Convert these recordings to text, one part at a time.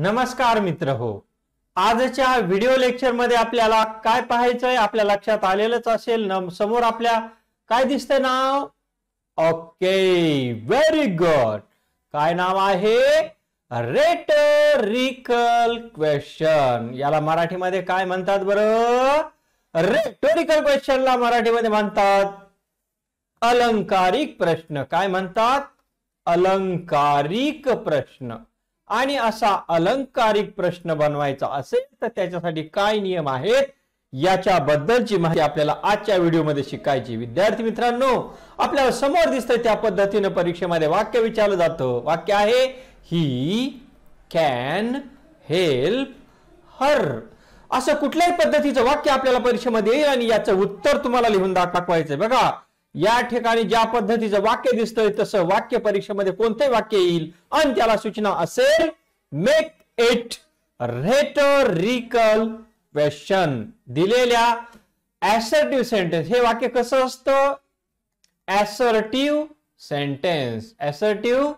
नमस्कार मित्र हो आजच्या व्हिडिओ लेक्चर मध्ये आपल्याला काय पाहायचंय आपल्या लक्षात आलेलंच असेल समोर आपल्या काय दिसतंय नाव ओके व्हेरी गुड काय नाव आहे रेटोरिकल क्वेश्चन याला मराठीमध्ये काय म्हणतात बरं रेटोरिकल क्वेश्चनला मराठीमध्ये म्हणतात अलंकारिक प्रश्न काय म्हणतात अलंकारिक प्रश्न आणि असा अलंकारिक प्रश्न बनवायचा असेल तर त्याच्यासाठी काय नियम आहेत याच्याबद्दलची माहिती आपल्याला आजच्या व्हिडिओमध्ये शिकायची विद्यार्थी मित्रांनो आपल्याला समोर दिसतंय त्या पद्धतीनं परीक्षेमध्ये वाक्य विचारलं जातं वाक्य आहे ही कॅन हेल्प हर असं कुठल्याही पद्धतीचं वाक्य आपल्याला परीक्षेमध्ये येईल आणि याचं उत्तर तुम्हाला लिहून दाखवायचंय बघा या ठिकाणी ज्या पद्धतीचं वाक्य दिसतंय तसं वाक्य परीक्षेमध्ये कोणते वाक्य येईल आणि त्याला सूचना असेल मेक इट रेटरिकल क्वेश्चन दिलेल्या ऍसर्टिव्ह सेंटेन्स हे वाक्य कसं असतं ऍसर्टिव्ह सेंटेन्स ऍसर्टिव्ह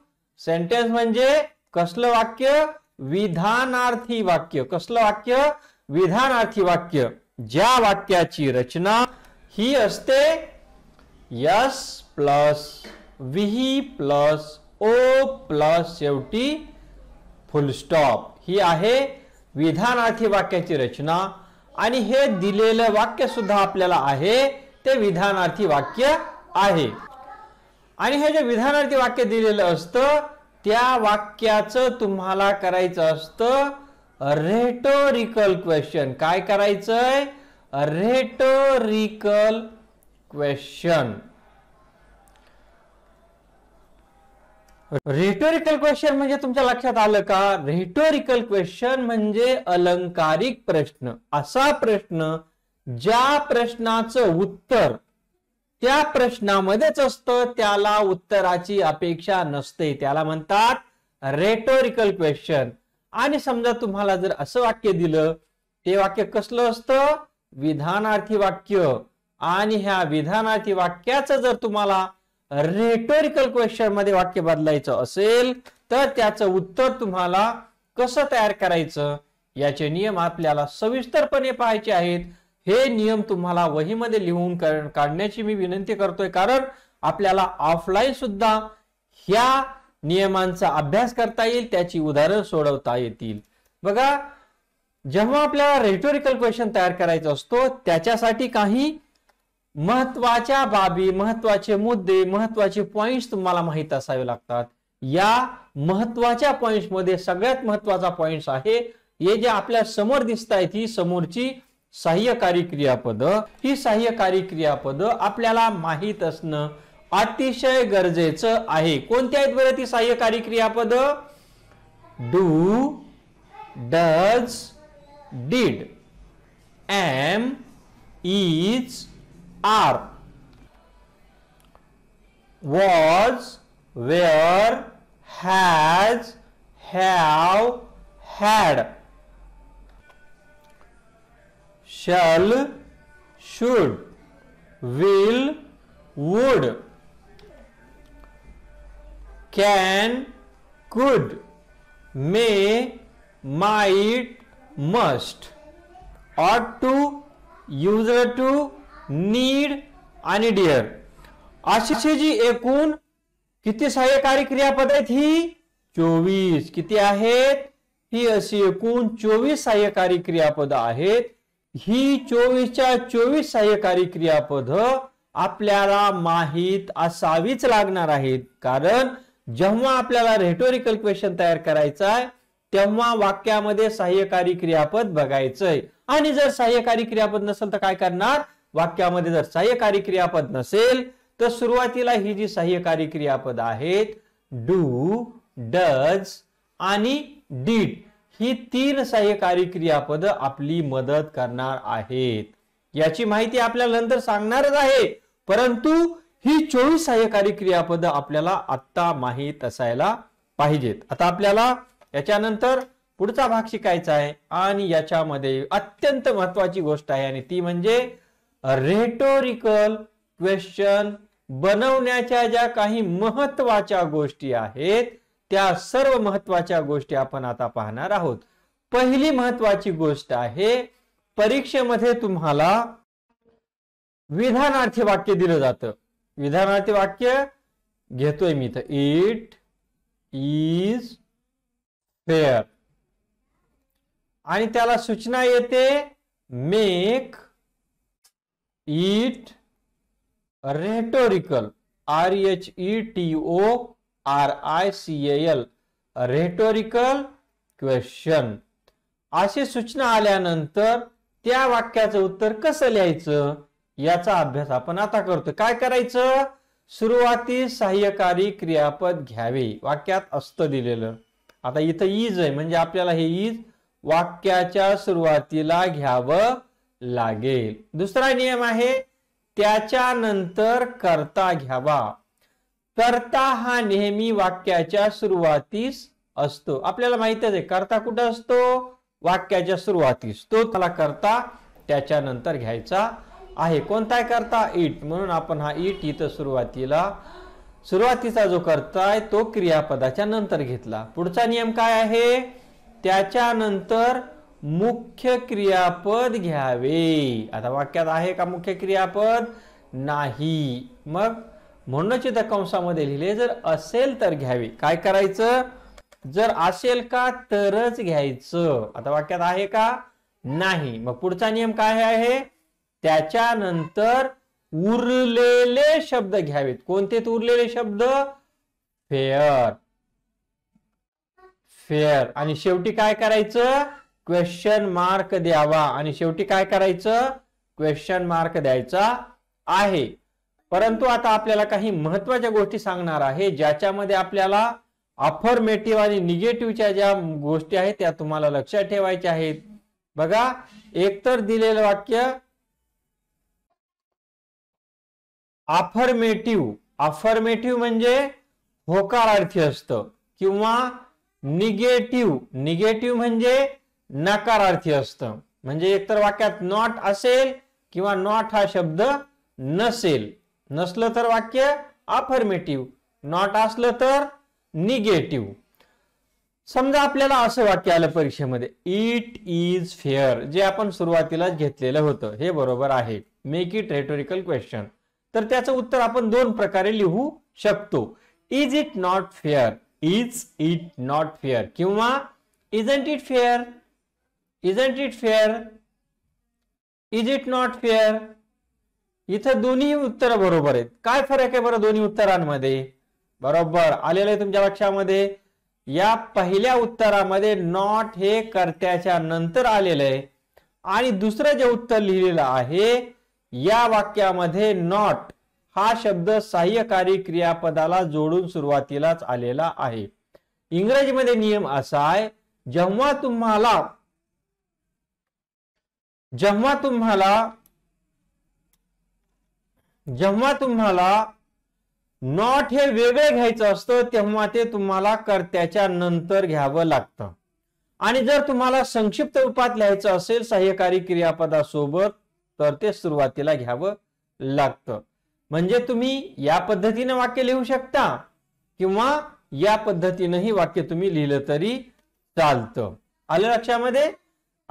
सेंटेन्स म्हणजे कसलं वाक्य विधानार्थी वाक्य कसलं वाक्य विधानार्थी वाक्य ज्या वाक्याची रचना ही असते S plus V plus O plus शेवटी फुलस्टॉप ही आहे विधानार्थी वाक्याची रचना आणि हे दिलेलं वाक्य सुद्धा आपल्याला आहे ते विधानार्थी वाक्य आहे आणि हे जे विधानार्थी वाक्य दिलेलं असतं त्या वाक्याचं तुम्हाला करायचं असतं रेटोरिकल क्वेश्चन काय करायचंय रेटोरिकल क्वेश्चन रेटोरिकल क्वेश्चन म्हणजे तुमच्या लक्षात आलं का रेटोरिकल क्वेश्चन म्हणजे अलंकारिक प्रश्न असा प्रश्न ज्या प्रश्नाचं उत्तर त्या प्रश्नामध्येच असतं त्याला उत्तराची अपेक्षा नसते त्याला म्हणतात रेटोरिकल क्वेश्चन आणि समजा तुम्हाला जर असं वाक्य दिलं ते वाक्य कसलं असतं विधानार्थी वाक्य आणि ह्या विधानाची वाक्याचं जर तुम्हाला रेटोरिकल क्वेश्चन मध्ये वाक्य बदलायचं असेल तर त्याचं उत्तर तुम्हाला कसं तयार करायचं याचे नियम आपल्याला सविस्तरपणे पाहायचे आहेत हे नियम तुम्हाला वहीमध्ये लिहून काढण्याची मी विनंती करतोय कारण आपल्याला ऑफलाईन सुद्धा ह्या नियमांचा अभ्यास करता येईल त्याची उदाहरण सोडवता येतील बघा जेव्हा आपल्याला रेटोरिकल क्वेश्चन तयार करायचा असतो त्याच्यासाठी काही महत्वाच्या बाबी महत्वाचे मुद्दे महत्वाचे पॉइंट्स तुम्हाला माहीत असावे लागतात या महत्वाच्या पॉइंट्स मध्ये सगळ्यात महत्वाचा पॉइंट्स आहे हे जे आपल्या समोर दिसत आहेत ही समोरची सहाय्यकारी क्रियापद ही सहाय्यकारी क्रियापद आपल्याला माहीत असणं अतिशय गरजेचं आहे कोणत्या आहेत बरं ती सहाय्यकारी क्रियापद do does did am is are was, where, has, have, had. Shall, should, will, would. Can, could, may, might, must. Ought to, user to, need आणि डिअर असे जी एकूण किती सहाय्यकारी क्रियापद आहेत ही चोवीस किती आहेत ही अशी एकूण चोवीस सहाय्यकारी क्रियापद आहेत ही चोवीसच्या चोवीस सहाय्यकारी क्रियापद आपल्याला माहीत असावीच लागणार आहेत कारण जेव्हा आपल्याला रेटोरिकल क्वेश्चन तयार करायचा आहे तेव्हा वाक्यामध्ये सहाय्यकारी क्रियापद बघायचंय आणि जर सहाय्यकारी क्रियापद नसेल तर काय करणार वाक्यामध्ये जर सहाय्यकारी क्रियापद नसेल तर सुरुवातीला ही जी सहाय्यकारी क्रियापद आहेत डू डज आणि डीड ही तीन सहाय्यकारी क्रियापद आपली मदत करणार आहेत याची माहिती आपल्याला नंतर सांगणारच आहे परंतु ही चोवीस सहाय्यकारी क्रियापद आपल्याला आत्ता माहीत असायला पाहिजेत आता आपल्याला याच्यानंतर पुढचा भाग शिकायचा आहे आणि याच्यामध्ये अत्यंत महत्वाची गोष्ट आहे आणि ती म्हणजे रेटोरिकल क्वेश्चन बनवण्याच्या ज्या काही महत्वाच्या गोष्टी आहेत त्या सर्व महत्वाच्या गोष्टी आपण आता पाहणार आहोत पहिली महत्वाची गोष्ट आहे परीक्षेमध्ये तुम्हाला विधानार्थी वाक्य दिलं जातं विधानार्थी वाक्य घेतोय मी इथं इट इज फेअर आणि त्याला सूचना येते make it rhetorical R H E T O R I C L rhetorical question अशी सूचना आल्यानंतर त्या वाक्याचं उत्तर कसं लिहायचं याचा अभ्यास आपण आता करतो काय करायचं सुरुवाती सहाय्यकारी क्रियापद घ्यावे वाक्यात असतं दिलेलं आता इथं ईज आहे म्हणजे आपल्याला हे ईज वाक्याच्या सुरुवातीला घ्यावं लागेल दुसरा नियम आहे त्याच्यानंतर करता घ्यावा करता हा नेहमी वाक्याच्या सुरुवातीस असतो आपल्याला माहितच आहे करता कुठं असतो वाक्याच्या सुरुवातीस तो त्याला करता त्याच्यानंतर घ्यायचा आहे कोणता करता इट म्हणून आपण हा इट इथं सुरुवातीला सुरुवातीचा जो आहे तो क्रियापदाच्या नंतर घेतला पुढचा नियम काय आहे त्याच्यानंतर मुख्य क्रियापद घ्यावे आता वाक्यात आहे का मुख्य क्रियापद नाही मग म्हणूनच इथं कंसामध्ये लिहिले जर असेल तर घ्यावे काय करायचं जर असेल का तरच घ्यायचं आता वाक्यात आहे का नाही मग पुढचा नियम काय आहे त्याच्यानंतर उरलेले शब्द घ्यावेत कोणते उरलेले शब्द फेअर फेअर आणि शेवटी काय करायचं क्वेश्चन मार्क द्यावा आणि शेवटी काय करायचं क्वेश्चन मार्क द्यायचा आहे परंतु आता आपल्याला काही महत्वाच्या गोष्टी सांगणार आहे ज्याच्यामध्ये आपल्याला अफर्मेटिव्ह आणि निगेटिव्हच्या ज्या गोष्टी आहेत त्या तुम्हाला लक्षात ठेवायच्या आहेत बघा एकतर दिलेलं वाक्य अफर्मेटिव्ह अफर्मेटिव्ह म्हणजे होकारार्थी असतं किंवा निगेटिव्ह निगेटिव्ह म्हणजे नकारार्थी असतं म्हणजे एकतर वाक्यात नॉट असेल किंवा नॉट हा शब्द नसेल नसलं तर वाक्य अफर्मेटिव्ह नॉट असलं तर निगेटिव्ह समजा आपल्याला असं वाक्य आलं परीक्षेमध्ये इट इज फेअर जे आपण सुरुवातीलाच घेतलेलं होतं हे बरोबर आहे मेक इट रेटोरिकल क्वेश्चन तर त्याचं उत्तर आपण दोन प्रकारे लिहू शकतो is it not fair is it not fair किंवा isn't it fair isn't it fair is it not fair इथं दोन्ही उत्तर बरोबर आहेत काय फरक आहे बरं दोन्ही उत्तरांमध्ये बरोबर आलेलं आहे तुमच्या लक्षामध्ये या पहिल्या उत्तरामध्ये नॉट हे कर्त्याच्या नंतर आलेलं आहे आणि दुसरं जे उत्तर लिहिलेलं आहे या वाक्यामध्ये नॉट हा शब्द सहाय्यकारी क्रियापदाला जोडून सुरुवातीलाच आलेला आहे इंग्रजीमध्ये नियम असा आहे जेव्हा तुम्हाला जेव्हा तुम्हाला जेव्हा तुम्हाला नॉट हे वेगळे घ्यायचं असतं तेव्हा ते तुम्हाला कर्त्याच्या नंतर घ्यावं लागतं आणि जर तुम्हाला संक्षिप्त रूपात लिहायचं असेल सहकारी क्रियापदासोबत तर ते सुरुवातीला घ्यावं लागतं म्हणजे तुम्ही या पद्धतीने वाक्य लिहू शकता किंवा या पद्धतीनंही वाक्य तुम्ही लिहिलं तरी चालतं आलं लक्षामध्ये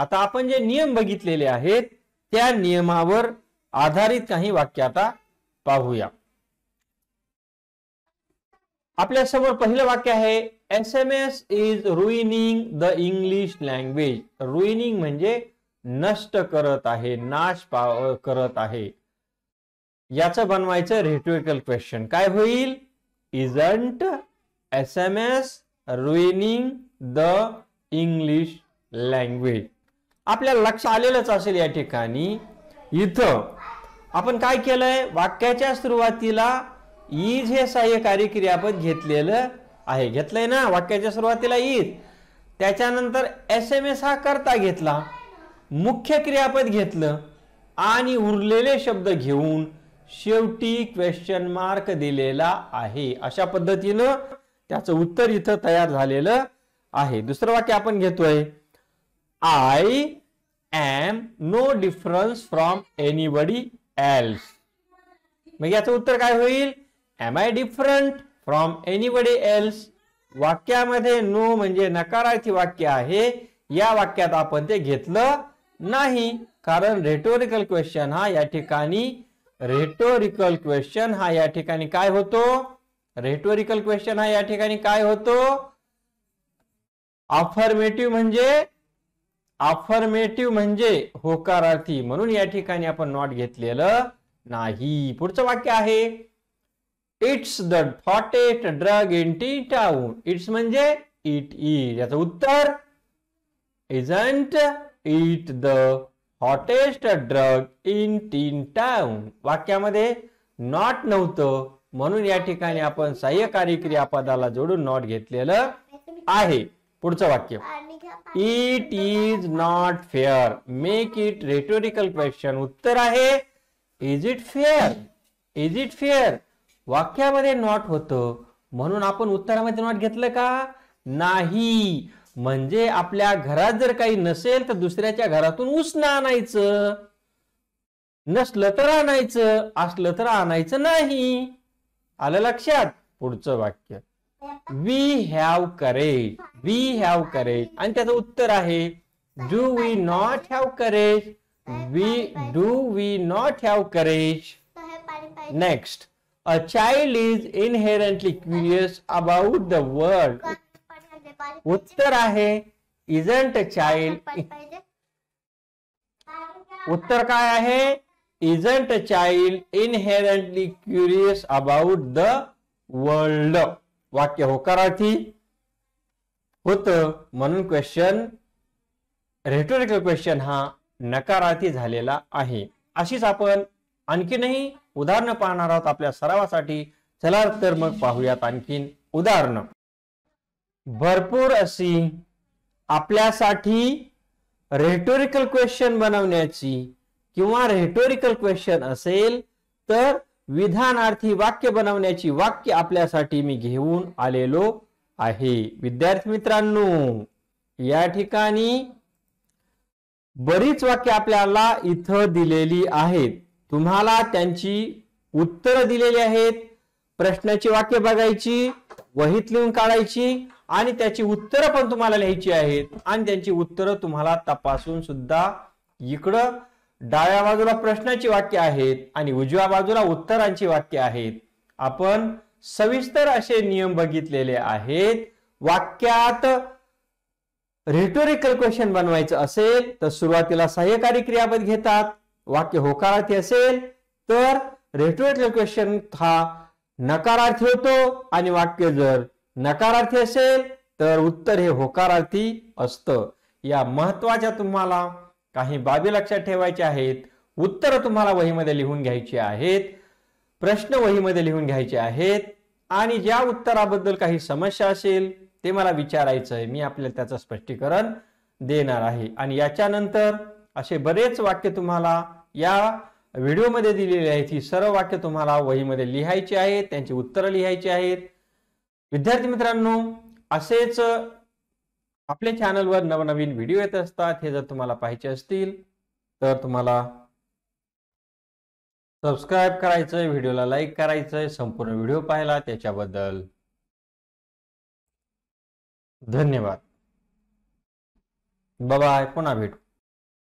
आता आपण जे नियम बघितलेले आहेत त्या नियमावर आधारित काही वाक्य आता पाहूया आपल्यासमोर पहिलं वाक्य आहे S M S is ruining the English language ruining म्हणजे नष्ट करत आहे नाश पाव करत आहे याचं बनवायचं रिटोरिकल क्वेश्चन काय होईल isn't S M S ruining the English language आपल्याला लक्ष आलेलंच असेल या ठिकाणी इथं आपण काय केलंय वाक्याच्या सुरुवातीला ईज हे सहाय्यकारी क्रियापद घेतलेलं आहे घेतलंय ना वाक्याच्या सुरुवातीला ईद त्याच्यानंतर एस एम एस हा करता घेतला मुख्य क्रियापद घेतलं आणि उरलेले शब्द घेऊन शेवटी क्वेश्चन मार्क दिलेला आहे अशा पद्धतीनं त्याचं उत्तर इथं तयार झालेलं आहे दुसरं वाक्य आपण घेतोय I am no difference from anybody else. मग याचं उत्तर काय होईल am I different from anybody else वाक्यामध्ये नो म्हणजे नकारार्थी वाक्य आहे या वाक्यात आपण ते घेतलं नाही कारण रेटोरिकल क्वेश्चन हा या ठिकाणी रेटोरिकल क्वेश्चन हा या ठिकाणी काय होतो रेटोरिकल क्वेश्चन हा या ठिकाणी काय होतो अफर्मेटिव्ह म्हणजे अफर्मेटिव्ह म्हणजे होकारार्थी म्हणून या ठिकाणी आपण नॉट घेतलेलं नाही पुढचं वाक्य आहे इट्स द थॉटेट drug in teen town it's म्हणजे इट इज याचं उत्तर isn't it the hottest drug in teen town वाक्यामध्ये नॉट नव्हतं म्हणून या ठिकाणी आपण सहाय्य क्रियापदाला जोडून नॉट घेतलेलं आहे पुढचं वाक्य it is not fair make it rhetorical question उत्तर आहे is it fair is it fair वाक्यामध्ये नॉट होतं म्हणून आपण उत्तरामध्ये नॉट घेतलं का नाही म्हणजे आपल्या घरात जर काही नसेल तर दुसऱ्याच्या घरातून उसणं आणायचं नसलं तर आणायचं असलं तर आणायचं नाही आलं लक्षात पुढचं वाक्य we have courage we have courage आणि त्याचं उत्तर आहे do we not have courage we do we not have courage next a child is inherently curious about the world उत्तर आहे इजंट अ चाइल्ड उत्तर काय आहे isn't a child inherently curious about the world वाक्य होकारार्थी होतं म्हणून question rhetorical question हा नकाराती झालेला आहे अशीच आपण आणखीनही उदाहरणं पाहणार आहोत आपल्या सरावासाठी चला तर मग पाहूयात आणखीन उदाहरणं भरपूर अशी आपल्यासाठी रेटोरिकल क्वेश्चन बनवण्याची किंवा रेटोरिकल क्वेश्चन असेल तर विधानार्थी वाक्य बनवण्याची वाक्य आपल्यासाठी मी घेऊन आलेलो आहे विद्यार्थी मित्रांनो या ठिकाणी बरीच वाक्य आपल्याला इथं दिलेली आहेत तुम्हाला त्यांची उत्तरं दिलेली आहेत प्रश्नाची वाक्य बघायची वहीत लिहून काढायची आणि त्याची उत्तरं पण तुम्हाला लिहायची आहेत आणि त्यांची उत्तरं तुम्हाला तपासून सुद्धा इकडं डाव्या बाजूला प्रश्नाची वाक्य आहेत आणि उजव्या बाजूला उत्तरांची वाक्य आहेत आपण सविस्तर असे नियम बघितलेले आहेत वाक्यात रिटोरिकल क्वेश्चन बनवायचं असेल तर सुरुवातीला सहकारी क्रियापद घेतात वाक्य होकारार्थी असेल तर रेटोरिकल क्वेश्चन हा नकारार्थी होतो आणि वाक्य जर नकारार्थी असेल तर उत्तर हे होकारार्थी असतं या महत्वाच्या तुम्हाला काही बाबी लक्षात ठेवायच्या आहेत उत्तर तुम्हाला वहीमध्ये लिहून घ्यायची आहेत प्रश्न वहीमध्ये लिहून घ्यायचे आहेत आणि ज्या उत्तराबद्दल काही समस्या असेल ते मला विचारायचं आहे मी आपल्याला त्याचं स्पष्टीकरण देणार आहे आणि याच्यानंतर असे बरेच वाक्य तुम्हाला या व्हिडिओमध्ये दिलेले आहेत ही सर्व वाक्य तुम्हाला वहीमध्ये लिहायची आहेत त्यांची उत्तरं लिहायची आहेत विद्यार्थी मित्रांनो असेच आपल्या चॅनलवर नवनवीन व्हिडिओ येत असतात हे जर तुम्हाला पाहायचे असतील तर तुम्हाला सबस्क्राईब करायचंय व्हिडिओला लाईक करायचंय संपूर्ण व्हिडिओ पाहिला त्याच्याबद्दल धन्यवाद बाय पुन्हा भेटू